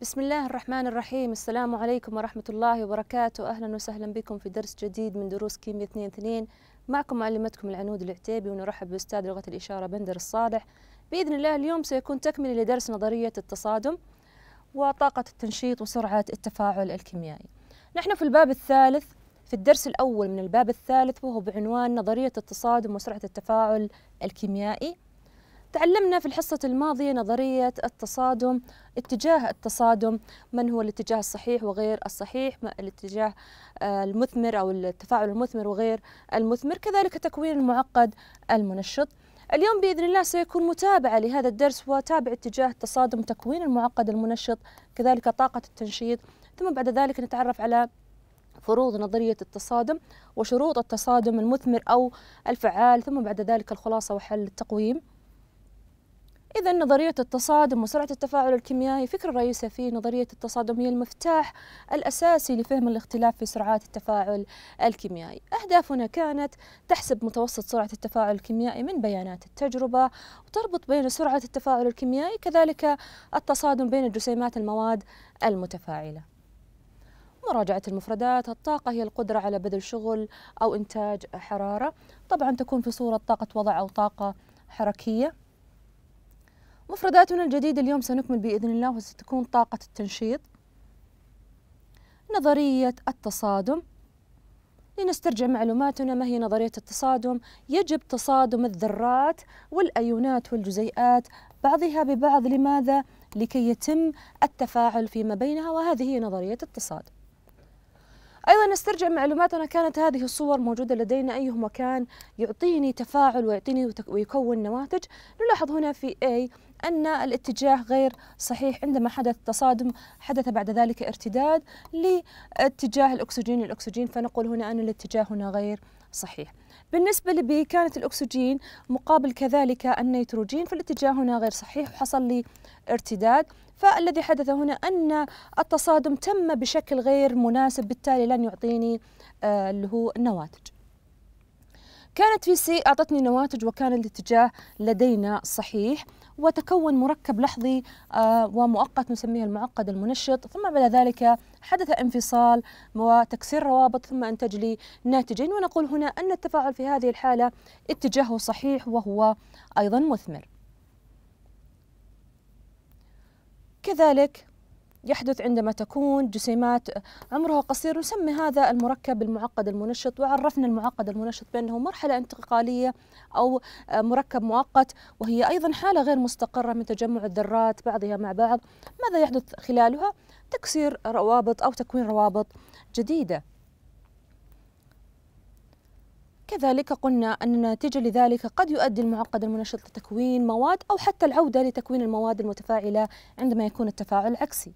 بسم الله الرحمن الرحيم السلام عليكم ورحمة الله وبركاته أهلا وسهلا بكم في درس جديد من دروس كيمياء 2 معكم معلمتكم العنود العتيبي ونرحب بأستاذ لغة الإشارة بندر الصالح بإذن الله اليوم سيكون تكملة لدرس نظرية التصادم وطاقة التنشيط وسرعة التفاعل الكيميائي نحن في الباب الثالث في الدرس الأول من الباب الثالث وهو بعنوان نظرية التصادم وسرعة التفاعل الكيميائي تعلمنا في الحصة الماضية نظرية التصادم اتجاه التصادم من هو الاتجاه الصحيح وغير الصحيح الاتجاه آه، المثمر أو التفاعل المثمر وغير المثمر كذلك تكوين المعقد المنشط اليوم بإذن الله سيكون متابعة لهذا الدرس وتابع اتجاه التصادم تكوين المعقد المنشط كذلك طاقة التنشيط ثم بعد ذلك نتعرف على فروض نظرية التصادم وشروط التصادم المثمر أو الفعال ثم بعد ذلك الخلاصة وحل التقويم إذا نظرية التصادم وسرعة التفاعل الكيميائي فكرة رئيسة في نظرية التصادم هي المفتاح الأساسي لفهم الاختلاف في سرعات التفاعل الكيميائي. أهدافنا كانت تحسب متوسط سرعة التفاعل الكيميائي من بيانات التجربة وتربط بين سرعة التفاعل الكيميائي كذلك التصادم بين جسيمات المواد المتفاعلة. مراجعة المفردات الطاقة هي القدرة على بذل شغل أو إنتاج حرارة طبعا تكون في صورة طاقة وضع أو طاقة حركية مفرداتنا الجديدة اليوم سنكمل بإذن الله وستكون طاقة التنشيط نظرية التصادم لنسترجع معلوماتنا ما هي نظرية التصادم يجب تصادم الذرات والأيونات والجزيئات بعضها ببعض لماذا؟ لكي يتم التفاعل فيما بينها وهذه هي نظرية التصادم أيضا نسترجع معلوماتنا كانت هذه الصور موجودة لدينا أيهما مكان يعطيني تفاعل ويعطيني ويكون نواتج نلاحظ هنا في A أن الاتجاه غير صحيح عندما حدث تصادم حدث بعد ذلك ارتداد لاتجاه الأكسجين للأكسجين فنقول هنا أن الاتجاه هنا غير صحيح بالنسبة لبي كانت الأكسجين مقابل كذلك النيتروجين فالاتجاه هنا غير صحيح وحصل لي ارتداد فالذي حدث هنا أن التصادم تم بشكل غير مناسب بالتالي لن يعطيني اللي آه، هو النواتج كانت في سي أعطتني نواتج وكان الاتجاه لدينا صحيح وتكون مركب لحظي آه، ومؤقت نسميه المعقد المنشط ثم بعد ذلك حدث انفصال وتكسير روابط ثم انتج لي ناتجين ونقول هنا أن التفاعل في هذه الحالة اتجاهه صحيح وهو أيضا مثمر كذلك يحدث عندما تكون جسيمات عمرها قصير نسمي هذا المركب المعقد المنشط وعرفنا المعقد المنشط بأنه مرحلة انتقالية أو مركب مؤقت وهي أيضا حالة غير مستقرة من تجمع الذرات بعضها مع بعض ماذا يحدث خلالها؟ تكسير روابط أو تكوين روابط جديدة كذلك قلنا أن النتيجة لذلك قد يؤدي المعقد المنشط لتكوين مواد أو حتى العودة لتكوين المواد المتفاعلة عندما يكون التفاعل عكسي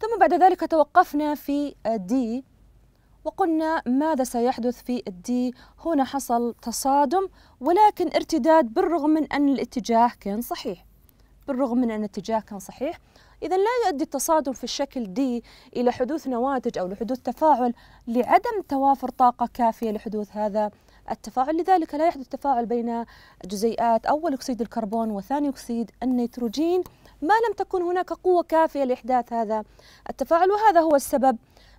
ثم بعد ذلك توقفنا في دي وقلنا ماذا سيحدث في الدي هنا حصل تصادم ولكن ارتداد بالرغم من أن الاتجاه كان صحيح بالرغم من أن الاتجاه كان صحيح إذا لا يؤدي التصادم في الشكل دي إلى حدوث نواتج أو لحدوث تفاعل لعدم توافر طاقة كافية لحدوث هذا التفاعل لذلك لا يحدث تفاعل بين جزيئات أول أكسيد الكربون وثاني أكسيد النيتروجين ما لم تكن هناك قوة كافية لإحداث هذا التفاعل وهذا هو السبب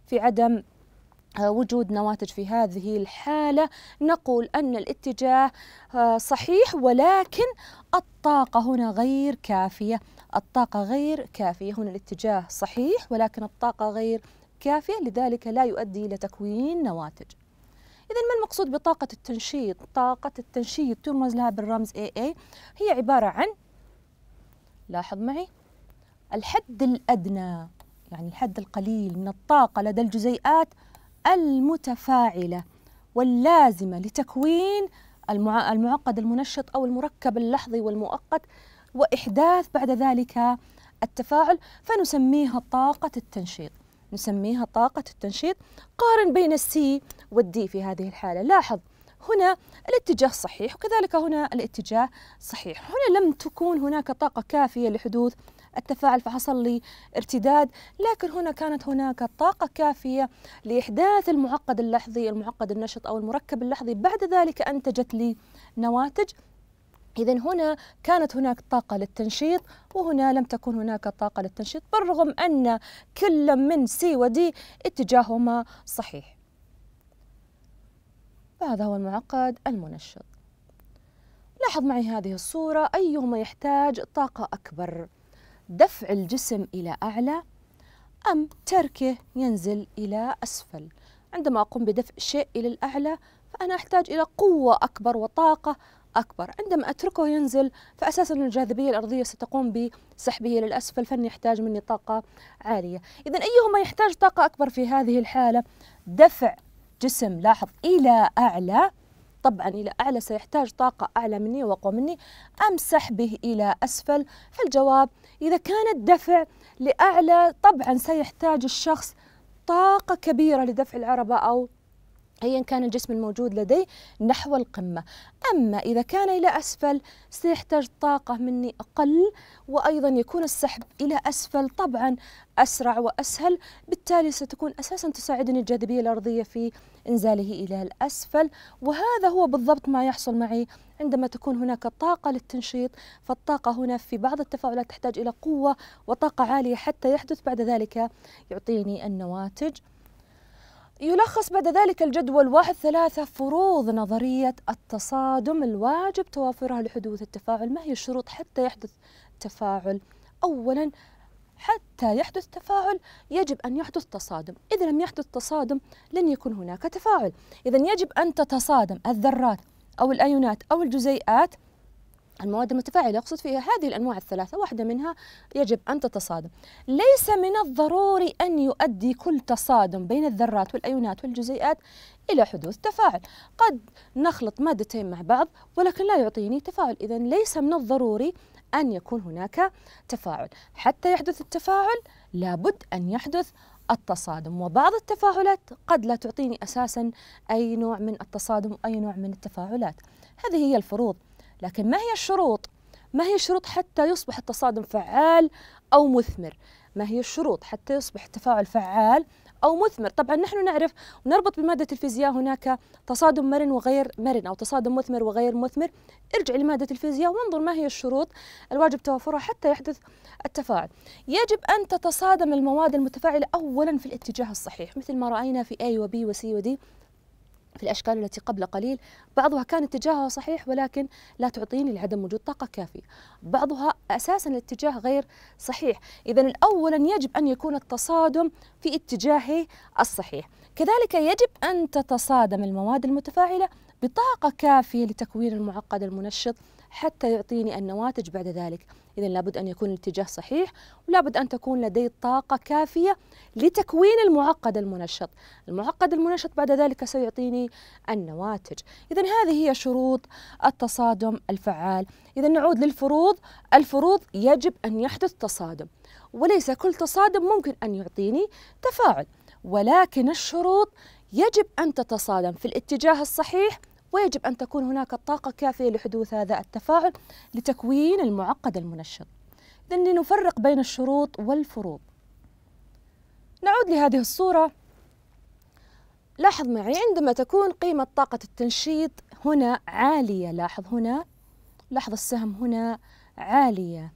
في عدم آه، وجود نواتج في هذه الحالة نقول أن الاتجاه آه، صحيح ولكن الطاقة هنا غير كافية الطاقة غير كافية هنا الاتجاه صحيح ولكن الطاقة غير كافية لذلك لا يؤدي إلى تكوين نواتج إذا ما المقصود بطاقة التنشيط؟ طاقة التنشيط ترمز لها بالرمز AA هي عبارة عن لاحظ معي الحد الأدنى يعني الحد القليل من الطاقة لدى الجزيئات المتفاعلة واللازمة لتكوين المعقد المنشط أو المركب اللحظي والمؤقت وإحداث بعد ذلك التفاعل فنسميها طاقة التنشيط نسميها طاقة التنشيط قارن بين السي والدي في هذه الحالة لاحظ هنا الاتجاه صحيح وكذلك هنا الاتجاه صحيح هنا لم تكون هناك طاقة كافية لحدوث التفاعل فحصل لي ارتداد لكن هنا كانت هناك طاقة كافية لإحداث المعقد اللحظي المعقد النشط أو المركب اللحظي بعد ذلك أنتجت لي نواتج إذا هنا كانت هناك طاقة للتنشيط وهنا لم تكن هناك طاقة للتنشيط بالرغم أن كل من سي ودي اتجاههما صحيح فهذا هو المعقد المنشط لاحظ معي هذه الصورة أيهما يحتاج طاقة أكبر دفع الجسم إلى أعلى أم تركه ينزل إلى أسفل عندما أقوم بدفع شيء إلى الأعلى فأنا أحتاج إلى قوة أكبر وطاقة أكبر عندما أتركه ينزل فأساسا الجاذبية الأرضية ستقوم بسحبه إلى الأسفل فأني يحتاج مني طاقة عالية إذا أيهما يحتاج طاقة أكبر في هذه الحالة دفع جسم لاحظ إلى أعلى طبعا إلى أعلى سيحتاج طاقة أعلى مني وأقوى مني أمسح به إلى أسفل فالجواب إذا كان الدفع لأعلى طبعا سيحتاج الشخص طاقة كبيرة لدفع العربة أو أيا كان الجسم الموجود لدي نحو القمة أما إذا كان إلى أسفل سيحتاج طاقة مني أقل وأيضا يكون السحب إلى أسفل طبعا أسرع وأسهل بالتالي ستكون أساسا تساعدني الجاذبية الأرضية في إنزاله إلى الأسفل وهذا هو بالضبط ما يحصل معي عندما تكون هناك طاقة للتنشيط فالطاقة هنا في بعض التفاعلات تحتاج إلى قوة وطاقة عالية حتى يحدث بعد ذلك يعطيني النواتج يلخص بعد ذلك الجدول واحد ثلاثة فروض نظرية التصادم الواجب توافرها لحدوث التفاعل ما هي الشروط حتى يحدث تفاعل أولا حتى يحدث تفاعل يجب أن يحدث تصادم إذا لم يحدث تصادم لن يكون هناك تفاعل إذا يجب أن تتصادم الذرات أو الأيونات أو الجزيئات المواد المتفاعلة أقصد فيها هذه الأنواع الثلاثة واحدة منها يجب أن تتصادم ليس من الضروري أن يؤدي كل تصادم بين الذرات والأيونات والجزيئات إلى حدوث تفاعل قد نخلط مادتين مع بعض ولكن لا يعطيني تفاعل إذا ليس من الضروري أن يكون هناك تفاعل حتى يحدث التفاعل لابد أن يحدث التصادم وبعض التفاعلات قد لا تعطيني أساسا أي نوع من التصادم أي نوع من التفاعلات هذه هي الفروض لكن ما هي الشروط؟ ما هي الشروط حتى يصبح التصادم فعال أو مثمر؟ ما هي الشروط حتى يصبح التفاعل فعال أو مثمر طبعا نحن نعرف ونربط بمادة الفيزياء هناك تصادم مرن وغير مرن أو تصادم مثمر وغير مثمر ارجع لمادة الفيزياء وانظر ما هي الشروط الواجب توافرها حتى يحدث التفاعل يجب أن تتصادم المواد المتفاعلة أولا في الاتجاه الصحيح مثل ما رأينا في A و B و C و D في الأشكال التي قبل قليل بعضها كان اتجاهها صحيح ولكن لا تعطيني لعدم وجود طاقة كافية بعضها أساسا الاتجاه غير صحيح إذا أولا يجب أن يكون التصادم في اتجاهه الصحيح كذلك يجب أن تتصادم المواد المتفاعلة بطاقة كافية لتكوين المعقد المنشط حتى يعطيني النواتج بعد ذلك إذا لابد أن يكون الاتجاه صحيح ولابد أن تكون لدي طاقة كافية لتكوين المعقد المنشط المعقد المنشط بعد ذلك سيعطيني النواتج إذا هذه هي شروط التصادم الفعال إذا نعود للفروض الفروض يجب أن يحدث تصادم وليس كل تصادم ممكن أن يعطيني تفاعل ولكن الشروط يجب أن تتصادم في الاتجاه الصحيح ويجب أن تكون هناك الطاقة كافية لحدوث هذا التفاعل لتكوين المعقد المنشط إذن لنفرق بين الشروط والفروض نعود لهذه الصورة لاحظ معي عندما تكون قيمة طاقة التنشيط هنا عالية لاحظ هنا لاحظ السهم هنا عالية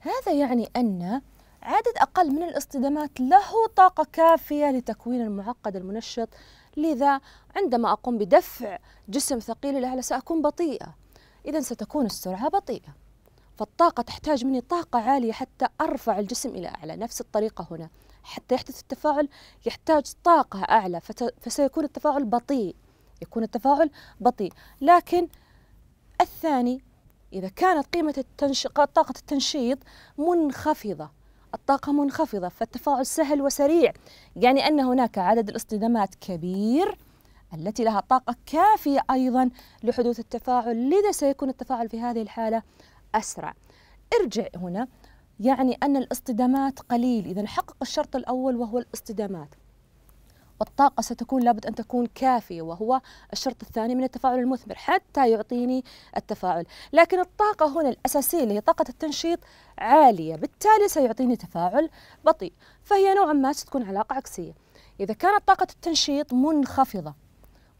هذا يعني أن عدد أقل من الاصطدامات له طاقة كافية لتكوين المعقد المنشط لذا عندما أقوم بدفع جسم ثقيل الأعلى سأكون بطيئة إذا ستكون السرعة بطيئة فالطاقة تحتاج مني طاقة عالية حتى أرفع الجسم إلى أعلى نفس الطريقة هنا حتى يحدث التفاعل يحتاج طاقة أعلى فسيكون التفاعل بطيء يكون التفاعل بطيء لكن الثاني إذا كانت قيمة التنش... طاقة التنشيط منخفضة الطاقة منخفضة فالتفاعل سهل وسريع يعني أن هناك عدد الاصطدامات كبير التي لها طاقة كافية أيضا لحدوث التفاعل لذا سيكون التفاعل في هذه الحالة أسرع ارجع هنا يعني أن الاصطدامات قليل إذا حقق الشرط الأول وهو الاصطدامات والطاقة ستكون لابد أن تكون كافية وهو الشرط الثاني من التفاعل المثمر حتى يعطيني التفاعل لكن الطاقة هنا الأساسية اللي هي طاقة التنشيط عالية بالتالي سيعطيني تفاعل بطيء فهي نوعا ما ستكون علاقة عكسية إذا كانت طاقة التنشيط منخفضة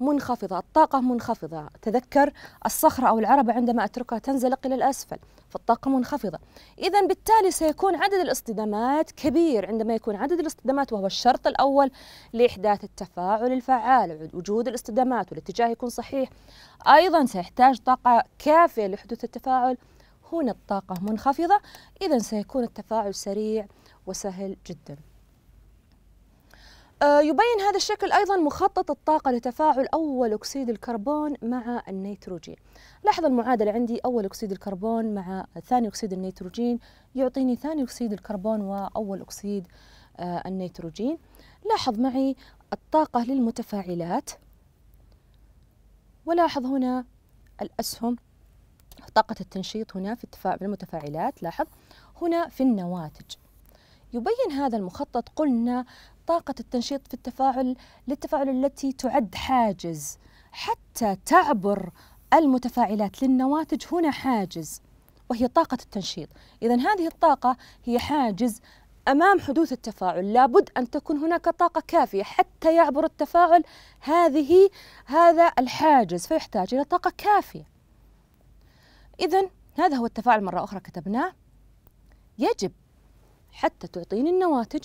منخفضة الطاقة منخفضة تذكر الصخرة أو العربة عندما أتركها تنزلق إلى الأسفل فالطاقة منخفضة إذا بالتالي سيكون عدد الاصطدامات كبير عندما يكون عدد الاصطدامات وهو الشرط الأول لإحداث التفاعل الفعال وجود الاصطدامات والاتجاه يكون صحيح أيضا سيحتاج طاقة كافية لحدوث التفاعل هنا الطاقة منخفضة إذا سيكون التفاعل سريع وسهل جداً آه، يبين هذا الشكل أيضا مخطط الطاقة لتفاعل أول أكسيد الكربون مع النيتروجين لاحظ المعادلة عندي أول أكسيد الكربون مع ثاني أكسيد النيتروجين يعطيني ثاني أكسيد الكربون وأول أكسيد آه، النيتروجين لاحظ معي الطاقة للمتفاعلات ولاحظ هنا الأسهم طاقة التنشيط هنا في المتفاعلات لاحظ هنا في النواتج يبين هذا المخطط قلنا طاقة التنشيط في التفاعل للتفاعل التي تعد حاجز حتى تعبر المتفاعلات للنواتج هنا حاجز وهي طاقة التنشيط إذا هذه الطاقة هي حاجز أمام حدوث التفاعل لابد أن تكون هناك طاقة كافية حتى يعبر التفاعل هذه هذا الحاجز فيحتاج إلى طاقة كافية إذا هذا هو التفاعل مرة أخرى كتبناه يجب حتى تعطيني النواتج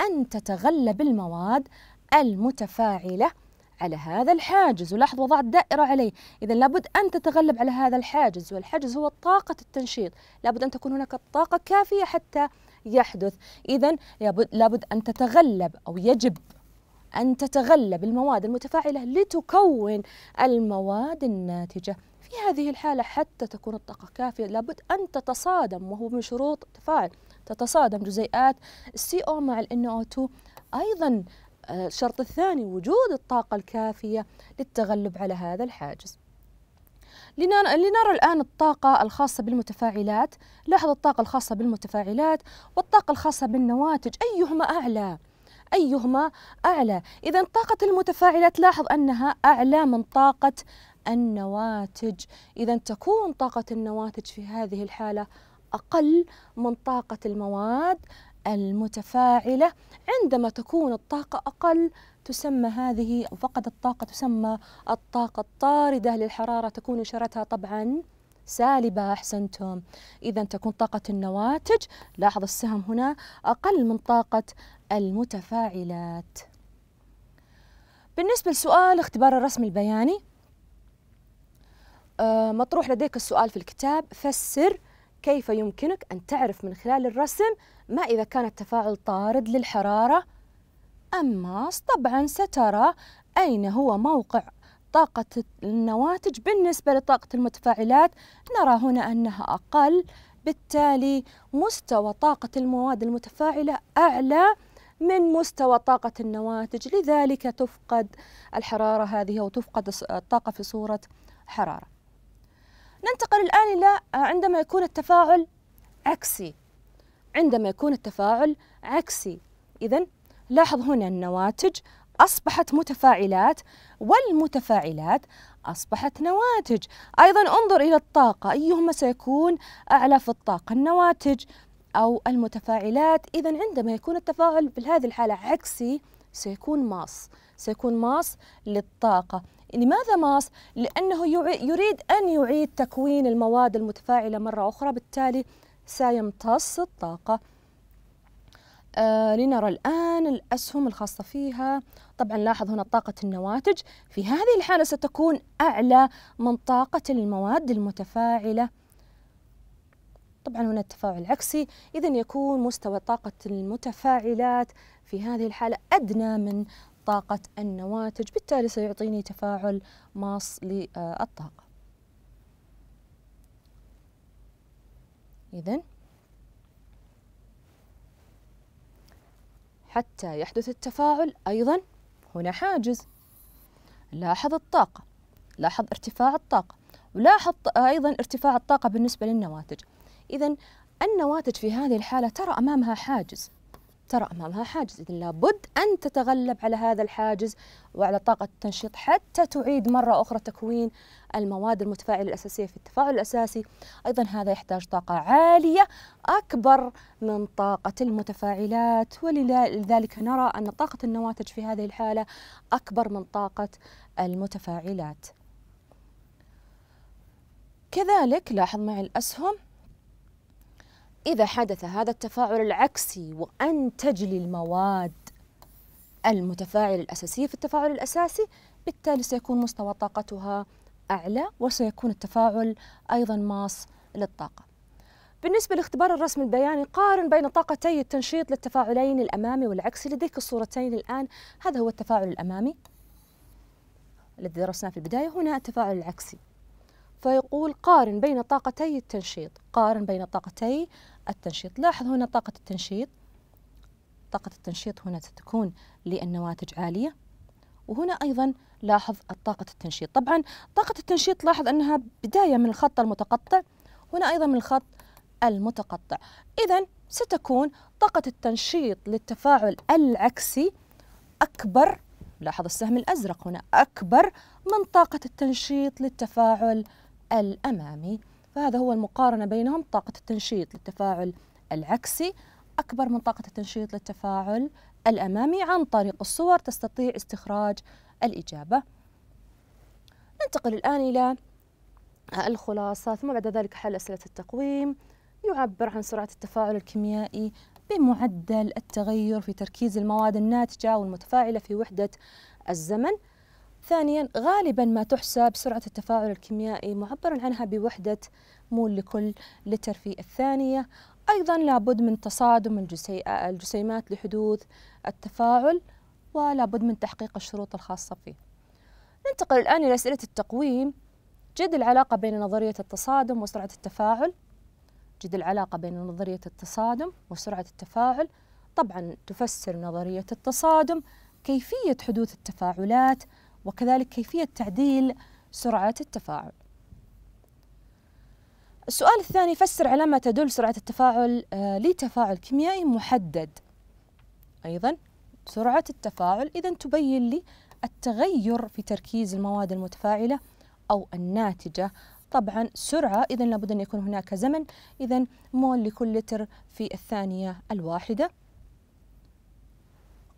أن تتغلب المواد المتفاعلة على هذا الحاجز ولاحظ وضعت دائرة عليه إذا لابد أن تتغلب على هذا الحاجز والحاجز هو طاقة التنشيط لابد أن تكون هناك طاقة كافية حتى يحدث إذا لابد أن تتغلب أو يجب أن تتغلب المواد المتفاعلة لتكون المواد الناتجة في هذه الحالة حتى تكون الطاقة كافية لابد أن تتصادم وهو من شروط التفاعل تتصادم جزيئات السي او مع ال NO2 أيضا آه، الشرط الثاني وجود الطاقة الكافية للتغلب على هذا الحاجز لنرى الآن الطاقة الخاصة بالمتفاعلات لاحظ الطاقة الخاصة بالمتفاعلات والطاقة الخاصة بالنواتج أيهما أعلى؟ أيهما أعلى؟ إذا طاقة المتفاعلات لاحظ أنها أعلى من طاقة النواتج إذا تكون طاقة النواتج في هذه الحالة أقل من طاقة المواد المتفاعلة عندما تكون الطاقة أقل تسمى هذه فقد الطاقة تسمى الطاقة الطاردة للحرارة تكون إشارتها طبعا سالبة أحسنتم إذا تكون طاقة النواتج لاحظ السهم هنا أقل من طاقة المتفاعلات بالنسبة لسؤال اختبار الرسم البياني آه، مطروح لديك السؤال في الكتاب فسر كيف يمكنك أن تعرف من خلال الرسم ما إذا كان التفاعل طارد للحرارة أم طبعا سترى أين هو موقع طاقة النواتج بالنسبة لطاقة المتفاعلات نرى هنا أنها أقل بالتالي مستوى طاقة المواد المتفاعلة أعلى من مستوى طاقة النواتج لذلك تفقد الحرارة هذه وتفقد الطاقة في صورة حرارة ننتقل الآن إلى آه، عندما يكون التفاعل عكسي عندما يكون التفاعل عكسي إذا لاحظ هنا النواتج أصبحت متفاعلات والمتفاعلات أصبحت نواتج أيضا انظر إلى الطاقة أيهما سيكون أعلى في الطاقة النواتج أو المتفاعلات إذا عندما يكون التفاعل في هذه الحالة عكسي سيكون ماص سيكون ماص للطاقة لماذا ماس؟ لأنه يريد أن يعيد تكوين المواد المتفاعلة مرة أخرى بالتالي سيمتص الطاقة آه لنرى الآن الأسهم الخاصة فيها طبعا لاحظ هنا طاقة النواتج في هذه الحالة ستكون أعلى من طاقة المواد المتفاعلة طبعا هنا التفاعل العكسي إذا يكون مستوى طاقة المتفاعلات في هذه الحالة أدنى من طاقة النواتج بالتالي سيعطيني تفاعل ماص للطاقة إذا حتى يحدث التفاعل أيضا هنا حاجز لاحظ الطاقة لاحظ ارتفاع الطاقة ولاحظ أيضا ارتفاع الطاقة بالنسبة للنواتج إذا النواتج في هذه الحالة ترى أمامها حاجز ترى امامها حاجز اذا لابد ان تتغلب على هذا الحاجز وعلى طاقه التنشيط حتى تعيد مره اخرى تكوين المواد المتفاعله الاساسيه في التفاعل الاساسي ايضا هذا يحتاج طاقه عاليه اكبر من طاقه المتفاعلات ولذلك نرى ان طاقه النواتج في هذه الحاله اكبر من طاقه المتفاعلات كذلك لاحظ معي الاسهم إذا حدث هذا التفاعل العكسي وأن تجلي المواد المتفاعل الأساسية في التفاعل الأساسي بالتالي سيكون مستوى طاقتها أعلى وسيكون التفاعل أيضا ماص للطاقة بالنسبة لاختبار الرسم البياني قارن بين طاقتي التنشيط للتفاعلين الأمامي والعكسي لديك الصورتين الآن هذا هو التفاعل الأمامي الذي درسناه في البداية هنا التفاعل العكسي فيقول قارن بين طاقتي التنشيط قارن بين طاقتي التنشيط لاحظ هنا طاقة التنشيط طاقة التنشيط هنا ستكون للنواتج عالية وهنا أيضا لاحظ طاقة التنشيط طبعا طاقة التنشيط لاحظ أنها بداية من الخط المتقطع هنا أيضا من الخط المتقطع إذا ستكون طاقة التنشيط للتفاعل العكسي أكبر لاحظ السهم الأزرق هنا أكبر من طاقة التنشيط للتفاعل الأمامي فهذا هو المقارنة بينهم طاقة التنشيط للتفاعل العكسي أكبر من طاقة التنشيط للتفاعل الأمامي عن طريق الصور تستطيع استخراج الإجابة ننتقل الآن إلى الخلاصة ثم بعد ذلك حل أسئلة التقويم يعبر عن سرعة التفاعل الكيميائي بمعدل التغير في تركيز المواد الناتجة والمتفاعلة في وحدة الزمن ثانيا غالبا ما تحسب سرعة التفاعل الكيميائي معبر عنها بوحدة مول لكل لتر في الثانية أيضا لابد من تصادم الجسيمات لحدوث التفاعل ولابد من تحقيق الشروط الخاصة فيه ننتقل الآن إلى أسئلة التقويم جد العلاقة بين نظرية التصادم وسرعة التفاعل جد العلاقة بين نظرية التصادم وسرعة التفاعل طبعا تفسر نظرية التصادم كيفية حدوث التفاعلات وكذلك كيفية تعديل سرعة التفاعل السؤال الثاني فسر علامة تدل سرعة التفاعل آه، لتفاعل كيميائي محدد أيضا سرعة التفاعل إذا تبين لي التغير في تركيز المواد المتفاعلة أو الناتجة طبعا سرعة إذا لابد أن يكون هناك زمن إذا مول لكل لتر في الثانية الواحدة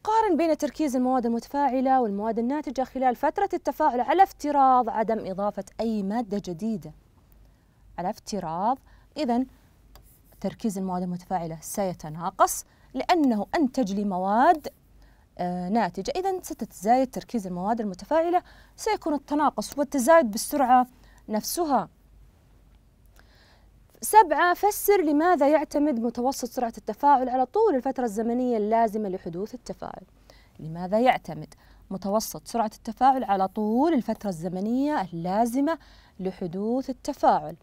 قارن بين تركيز المواد المتفاعلة والمواد الناتجة خلال فترة التفاعل على افتراض عدم إضافة أي مادة جديدة على افتراض إذا تركيز المواد المتفاعلة سيتناقص لأنه أنتج لي مواد آه، ناتجة إذا ستتزايد تركيز المواد المتفاعلة سيكون التناقص والتزايد بالسرعة نفسها سبعة فسر لماذا يعتمد متوسط سرعة التفاعل على طول الفترة الزمنية اللازمة لحدوث التفاعل لماذا يعتمد متوسط سرعة التفاعل على طول الفترة الزمنية اللازمة لحدوث التفاعل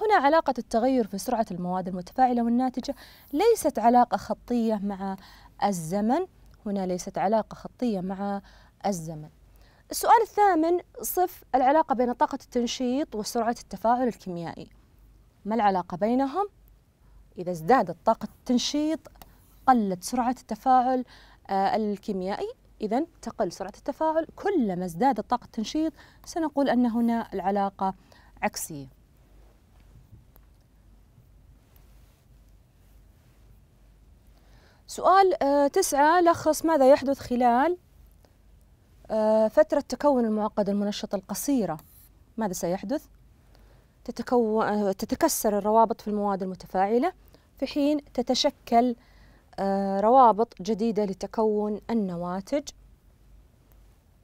هنا علاقة التغير في سرعة المواد المتفاعلة والناتجة ليست علاقة خطية مع الزمن هنا ليست علاقة خطية مع الزمن السؤال الثامن صف العلاقة بين طاقة التنشيط وسرعة التفاعل الكيميائي ما العلاقة بينهم؟ إذا ازدادت طاقة التنشيط قلت سرعة التفاعل آه، الكيميائي إذا تقل سرعة التفاعل كلما ازدادت طاقة التنشيط سنقول أن هنا العلاقة عكسية سؤال آه، تسعة لخص ماذا يحدث خلال آه، فترة تكون المعقد المنشط القصيرة ماذا سيحدث؟ تتكون آه، تتكسر الروابط في المواد المتفاعلة في حين تتشكل آه، روابط جديدة لتكون النواتج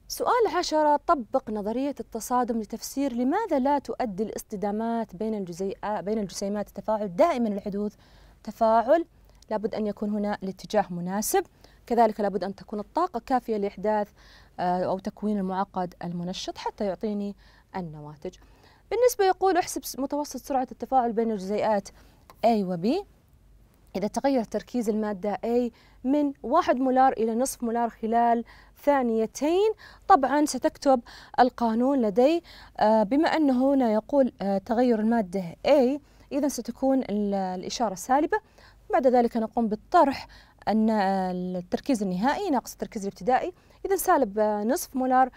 سؤال عشرة طبق نظرية التصادم لتفسير لماذا لا تؤدي الاصطدامات بين الجزيئات آه، بين الجسيمات التفاعل دائما الحدوث تفاعل لابد أن يكون هنا الاتجاه مناسب كذلك لابد أن تكون الطاقة كافية لإحداث أو تكوين المعقد المنشط حتى يعطيني النواتج بالنسبة يقول احسب متوسط سرعة التفاعل بين الجزيئات A و B إذا تغير تركيز المادة A من واحد مولار إلى نصف مولار خلال ثانيتين طبعا ستكتب القانون لدي آه، بما أنه هنا يقول آه، تغير المادة A إذا ستكون الإشارة سالبة بعد ذلك نقوم بالطرح أن آه، التركيز النهائي ناقص التركيز الابتدائي إذا سالب نصف مولار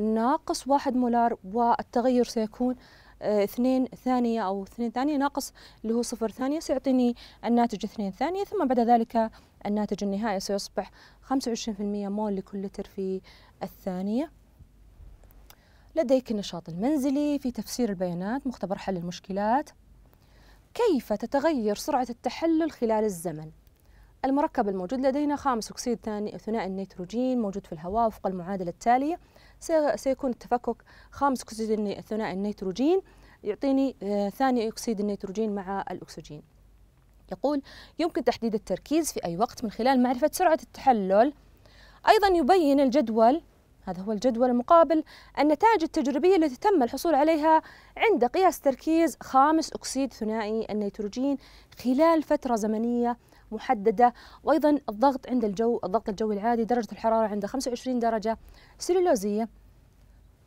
ناقص واحد مولار والتغير سيكون 2 ثانية أو 2 ثانية ناقص اللي هو 0 ثانية سيعطيني الناتج 2 ثانية ثم بعد ذلك الناتج النهائي سيصبح 25% مول لكل لتر في الثانية لديك النشاط المنزلي في تفسير البيانات مختبر حل المشكلات كيف تتغير سرعة التحلل خلال الزمن المركب الموجود لدينا خامس أكسيد ثنائي النيتروجين موجود في الهواء وفق المعادلة التالية سيكون التفكك خامس أكسيد ثنائي النيتروجين يعطيني آه، ثاني أكسيد النيتروجين مع الأكسجين يقول يمكن تحديد التركيز في أي وقت من خلال معرفة سرعة التحلل أيضا يبين الجدول هذا هو الجدول المقابل النتائج التجريبية التي تم الحصول عليها عند قياس تركيز خامس أكسيد ثنائي النيتروجين خلال فترة زمنية محددة وأيضا الضغط عند الجو الضغط الجوي العادي درجة الحرارة عند 25 درجة سيلولوزية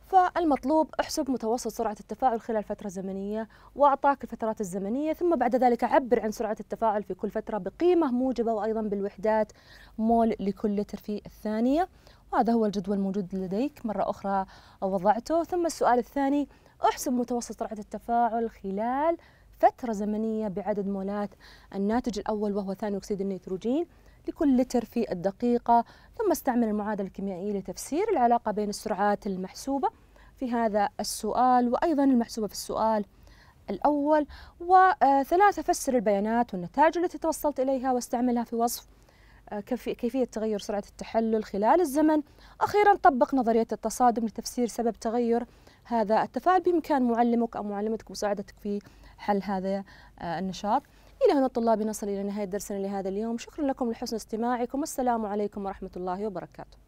فالمطلوب احسب متوسط سرعة التفاعل خلال فترة زمنية وأعطاك الفترات الزمنية ثم بعد ذلك عبر عن سرعة التفاعل في كل فترة بقيمة موجبة وأيضا بالوحدات مول لكل لتر في الثانية وهذا هو الجدول الموجود لديك مرة أخرى وضعته ثم السؤال الثاني احسب متوسط سرعة التفاعل خلال فترة زمنية بعدد مولات الناتج الأول وهو ثاني أكسيد النيتروجين لكل لتر في الدقيقة ثم استعمل المعادلة الكيميائية لتفسير العلاقة بين السرعات المحسوبة في هذا السؤال وأيضا المحسوبة في السؤال الأول وثلاثة فسر البيانات والنتائج التي توصلت إليها واستعملها في وصف آه، كيفية تغير سرعة التحلل خلال الزمن أخيرا طبق نظرية التصادم لتفسير سبب تغير هذا التفاعل بإمكان معلمك أو معلمتك مساعدتك في حل هذا آه، النشاط إلى هنا طلابي نصل إلى نهاية درسنا لهذا اليوم شكرا لكم لحسن استماعكم والسلام عليكم ورحمة الله وبركاته